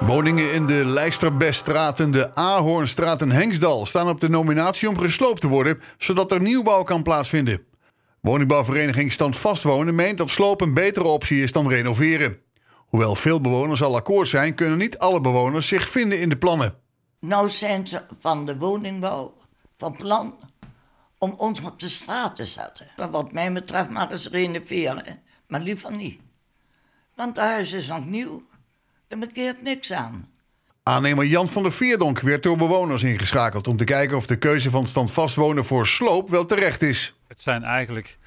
Woningen in de Lijsterbestraat en de Ahornstraat en Hengsdal staan op de nominatie om gesloopt te worden, zodat er nieuwbouw kan plaatsvinden. Woningbouwvereniging Standvast Wonen meent dat sloop een betere optie is dan renoveren. Hoewel veel bewoners al akkoord zijn, kunnen niet alle bewoners zich vinden in de plannen. Nou zijn ze van de woningbouw van plan om ons op de straat te zetten. Wat mij betreft maar eens renoveren maar liever niet. Want het huis is nog nieuw, er niks aan. Aannemer Jan van der Vierdonk werd door bewoners ingeschakeld om te kijken of de keuze van standvast wonen voor sloop wel terecht is. Het zijn eigenlijk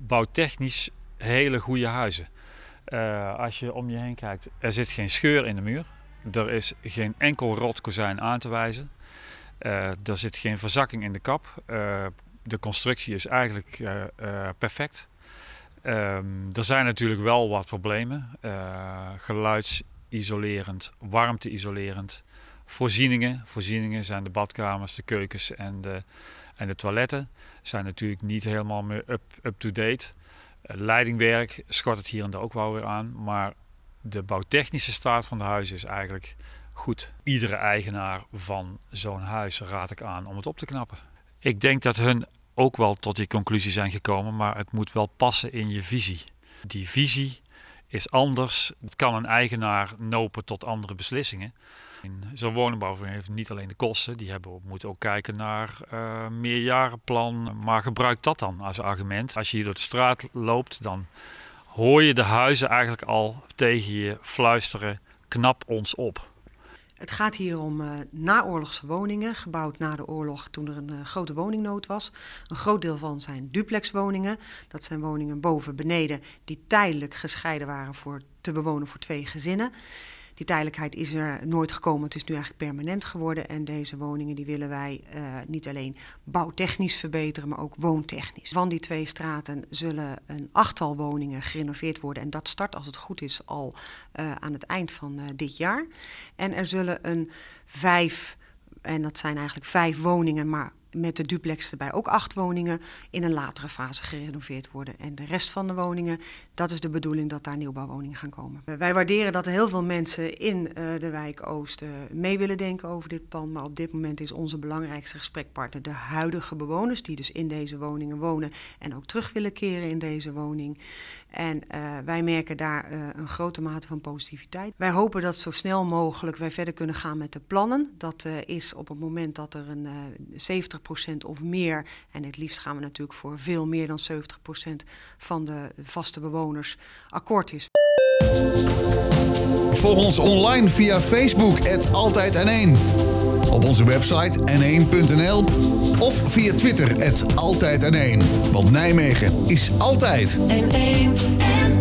bouwtechnisch hele goede huizen. Eh, als je om je heen kijkt, er zit geen scheur in de muur. Er is geen enkel rot kozijn aan te wijzen. Uh, er zit geen verzakking in de kap. Eh, de constructie is eigenlijk perfect. Ehm, er zijn natuurlijk wel wat problemen. Uh, geluidsisolerend, warmteisolerend, voorzieningen. Voorzieningen zijn de badkamers, de keukens en de, en de toiletten. Zijn natuurlijk niet helemaal meer up-to-date. Eh, leidingwerk schort het hier en daar ook wel weer aan. Maar de bouwtechnische staat van de huizen is eigenlijk goed. Iedere eigenaar van zo'n huis raad ik aan om het op te knappen. Ik denk dat hun ook wel tot die conclusie zijn gekomen, maar het moet wel passen in je visie. Die visie is anders. Het kan een eigenaar nopen tot andere beslissingen. Zo'n woningbouwvereniging heeft niet alleen de kosten, die hebben, moeten ook kijken naar eh, meerjarenplan. Maar gebruik dat dan als argument. Als je hier door de straat loopt, dan hoor je de huizen eigenlijk al tegen je fluisteren: knap ons op. Het gaat hier om uh, naoorlogse woningen, gebouwd na de oorlog toen er een eh, grote woningnood was. Een groot deel van zijn duplexwoningen. Dat zijn woningen boven, beneden, die tijdelijk gescheiden waren voor, te bewonen voor twee gezinnen. Die tijdelijkheid is er nooit gekomen. Het is nu eigenlijk permanent geworden. En deze woningen die willen wij eh, niet alleen bouwtechnisch verbeteren, maar ook woontechnisch. Van die twee straten zullen een achttal woningen gerenoveerd worden. En dat start als het goed is al eh, aan het eind van eh, dit jaar. En er zullen een vijf en dat zijn eigenlijk vijf woningen, maar met de duplex erbij ook acht woningen in een latere fase gerenoveerd worden. En de rest van de woningen, dat is de bedoeling dat daar nieuwbouwwoningen gaan komen. Eh, wij waarderen dat er heel veel mensen in eh, de wijk Oosten eh, mee willen denken over dit plan, Maar op dit moment is onze belangrijkste gesprekpartner de huidige bewoners, die dus in deze woningen wonen en ook terug willen keren in deze woning. En wij merken daar een grote mate van positiviteit. Wij hopen dat zo snel mogelijk wij verder kunnen gaan met de plannen. Dat is op het moment dat er een 70 of meer. En het liefst gaan we natuurlijk voor veel meer dan 70% van de vaste bewoners akkoord is. Volg ons online via Facebook, Altijd N1. Op onze website n1.nl of via Twitter, Altijd N1. Want Nijmegen is altijd. N1, 1